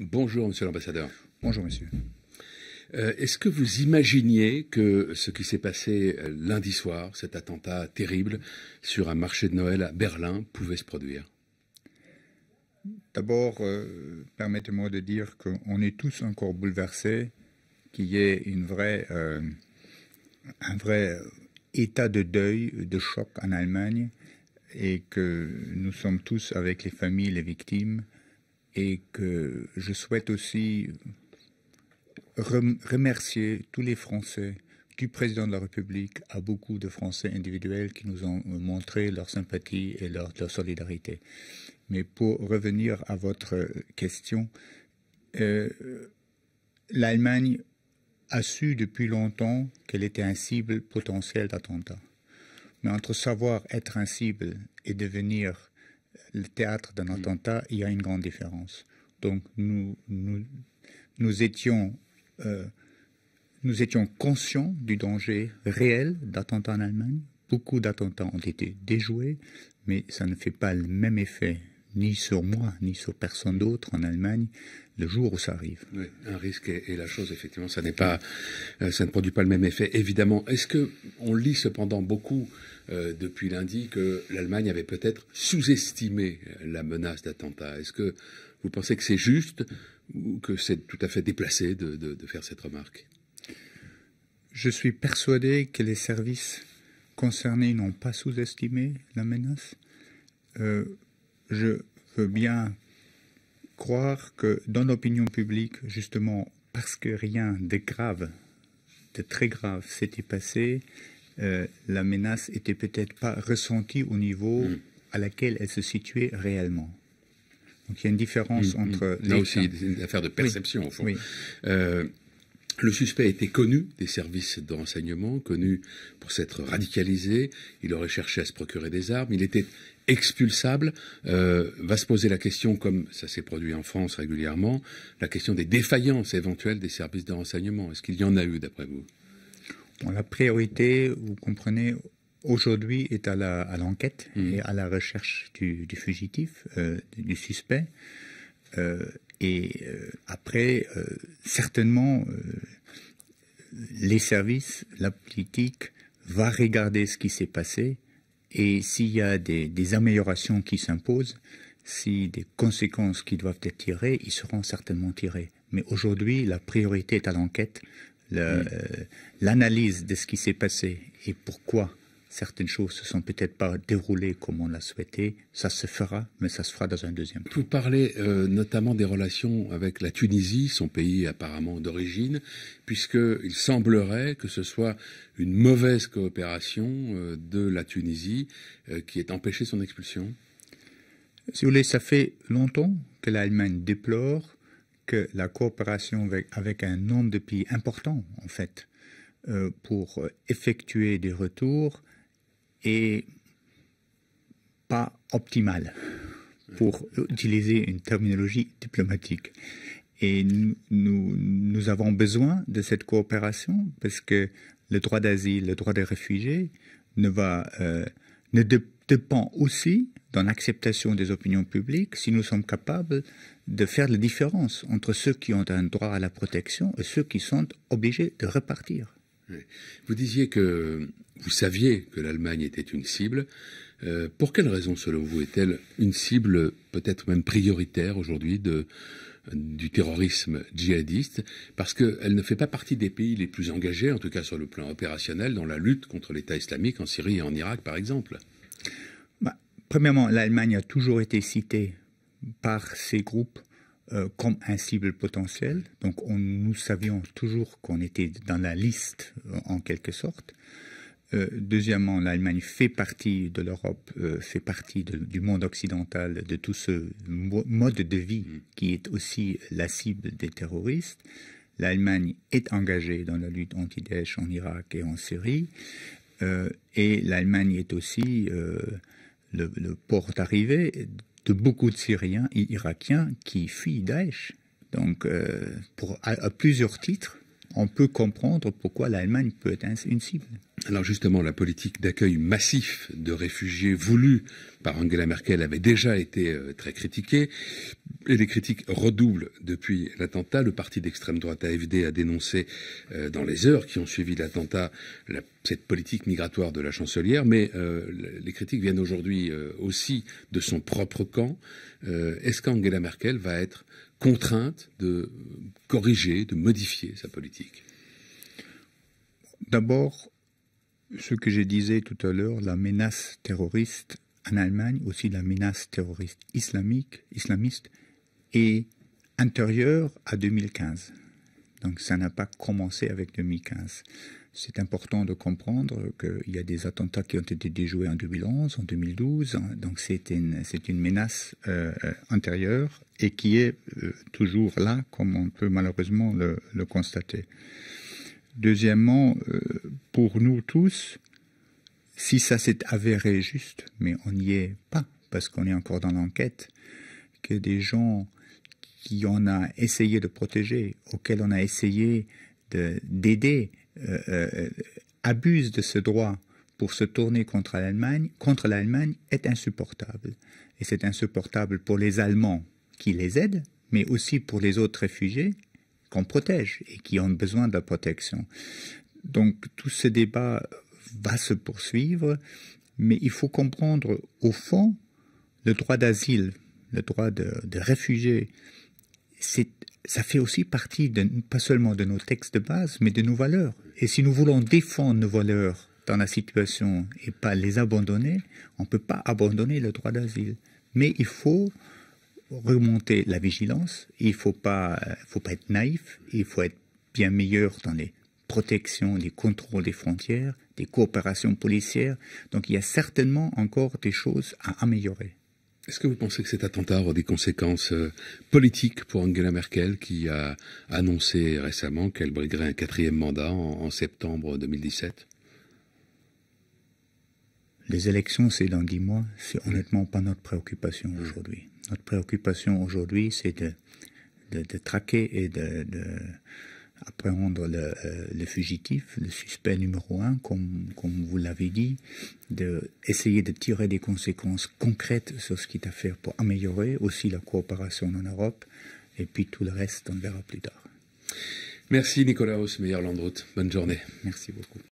Bonjour, monsieur l'ambassadeur. Bonjour, monsieur. Euh, est-ce que vous imaginiez que ce qui s'est passé euh, lundi soir, cet attentat terrible sur un marché de Noël à Berlin, pouvait se produire D'abord, euh, permettez-moi de dire qu'on est tous encore bouleversés, qu'il y ait une vraie, un vrai état de deuil, de choc en Allemagne, et que nous sommes tous avec les familles, les victimes, et que je souhaite aussi remercier tous les Français, du président de la République à beaucoup de Français individuels qui nous ont montré leur sympathie et leur, leur solidarité. Mais pour revenir à votre question, euh, l'Allemagne a su depuis longtemps qu'elle était un cible potentiel d'attentat. Mais entre savoir être un cible et devenir le théâtre d'un mm. attentat, il y a une grande différence. Donc nous, étions... Euh, nous étions conscients du danger réel d'attentats en Allemagne. Beaucoup d'attentats ont été déjoués, mais ça ne fait pas le même effet ni sur moi, ni sur personne d'autre en Allemagne le jour où ça arrive. un risque et, la chose, effectivement, ça euh, ça ne produit pas le même effet. Évidemment, est-ce que on lit cependant beaucoup euh, depuis lundi que l'Allemagne avait peut-être sous-estimé la menace d'attentat Est-ce que vous pensez que c'est juste ou que c'est tout à fait déplacé de, faire cette remarque Je suis persuadé que les services concernés n'ont pas sous-estimé la menace. Euh, je veux bien croire que dans l'opinion publique, justement, parce que rien de grave, de très grave s'était passé, euh, la menace n'était peut-être pas ressentie au niveau hmm. à laquelle elle se situait réellement. Donc il y a une différence hmm, hmm. entre. Là aussi, c'est une affaire de perception, au fond. Euh, le suspect était connu des services de renseignement, connu pour s'être radicalisé, il aurait cherché à se procurer des armes, il était expulsable, euh, va se poser la question, comme ça s'est produit en France régulièrement, la question des défaillances éventuelles des services de renseignement. Est-ce qu'il y en a eu, d'après vous La priorité, vous comprenez, aujourd'hui est à l'enquête mmh. et à la recherche du, fugitif, euh, du suspect. Euh, et euh, après, euh, certainement, euh, les services, la politique va regarder ce qui s'est passé et s'il y a des, améliorations qui s'imposent, si des conséquences qui doivent être tirées, ils seront certainement tirées. Mais aujourd'hui, la priorité est à l'enquête, l'analyse de ce qui s'est passé et pourquoi Certaines choses ne se sont peut-être pas déroulées comme on l'a souhaité. Ça se fera, mais ça se fera dans un deuxième temps. Vous parlez euh, notamment des relations avec la Tunisie, son pays apparemment d'origine, puisqu'il semblerait que ce soit une mauvaise coopération euh, de la Tunisie euh, qui ait empêché son expulsion. Si vous voulez, ça fait longtemps que l'Allemagne déplore que la coopération avec, un nombre de pays importants, en fait, pour effectuer des retours et pas optimale pour utiliser une terminologie diplomatique. Et nous, avons besoin de cette coopération parce que le droit d'asile, le droit des réfugiés ne, va, euh, ne dépend aussi dans l'acceptation des opinions publiques si nous sommes capables de faire la différence entre ceux qui ont un droit à la protection et ceux qui sont obligés de repartir. Vous disiez que vous saviez que l'Allemagne était une cible. Euh, pour quelle raison, selon vous, est-elle une cible peut-être même prioritaire aujourd'hui du terrorisme djihadiste Parce qu'elle ne fait pas partie des pays les plus engagés, en tout cas sur le plan opérationnel, dans la lutte contre l'État islamique en Syrie et en Irak, par exemple. Bah, premièrement, l'Allemagne a toujours été citée par ces groupes euh, comme un cible potentiel. Donc on, nous savions toujours qu'on était dans la liste euh, en quelque sorte. Euh, deuxièmement, l'Allemagne fait partie de l'Europe, fait partie du monde occidental, de tout ce mode de vie qui est aussi la cible des terroristes. L'Allemagne est engagée dans la lutte anti-Daesh en Irak et en Syrie. et l'Allemagne est aussi le, le, port d'arrivée de beaucoup de Syriens et Irakiens qui fuient Daesh. Donc, euh, à, à, plusieurs titres, on peut comprendre pourquoi l'Allemagne peut être une cible. Alors justement, la politique d'accueil massif de réfugiés voulue par Angela Merkel avait déjà été euh, très critiquée. Et les critiques redoublent depuis l'attentat. Le parti d'extrême droite AFD a dénoncé euh, dans les heures qui ont suivi l'attentat cette politique migratoire de la chancelière, mais euh, les critiques viennent aujourd'hui aussi de son propre camp. Est-ce qu'Angela Merkel va être contrainte de corriger, de modifier sa politique D'abord, ce que j'ai disais tout à l'heure, la menace terroriste en Allemagne aussi la menace terroriste islamique, islamiste est antérieure à 2015. Donc ça n'a pas commencé avec 2015. C'est important de comprendre qu'il y a des attentats qui ont été déjoués en 2011, en 2012. Donc c'est une, menace euh, euh, antérieure et qui est euh, toujours là, comme on peut malheureusement le, constater. Deuxièmement, euh, pour nous tous, si ça s'est avéré juste, mais on n'y est pas, parce qu'on est encore dans l'enquête, que des gens qui on a essayé de protéger, auxquels on a essayé d'aider, euh, euh, euh, abusent de ce droit pour se tourner contre l'Allemagne, contre l'Allemagne est insupportable. Et c'est insupportable pour les Allemands qui les aident, mais aussi pour les autres réfugiés qu'on protège et qui ont besoin de la protection. Donc tout ce débat va se poursuivre, mais il faut comprendre au fond le droit d'asile, le droit de, de réfugié. Ça fait aussi partie, pas seulement de nos textes de base, mais de nos valeurs. Et si nous voulons défendre nos valeurs dans la situation et pas les abandonner, on ne peut pas abandonner le droit d'asile. Mais il faut remonter la vigilance, il ne faut faut pas être naïf, il faut être bien meilleur dans les protections, les contrôles des frontières, des coopérations policières. Donc il y a certainement encore des choses à améliorer. Est-ce que vous pensez que cet attentat aura des conséquences euh, politiques pour Angela Merkel, qui a annoncé récemment qu'elle briguerait un quatrième mandat en, septembre 2017 Les élections, c'est dans dix mois. C'est honnêtement pas notre préoccupation mm. aujourd'hui. Notre préoccupation aujourd'hui, c'est de, traquer et de Apprendre le, euh, le, fugitif, le suspect numéro un, comme, comme vous l'avez dit, d'essayer de, de tirer des conséquences concrètes sur ce qu'il est à faire pour améliorer aussi la coopération en Europe, et puis tout le reste, on verra plus tard. Merci Nicolas meilleur landroute. Bonne journée. Merci beaucoup.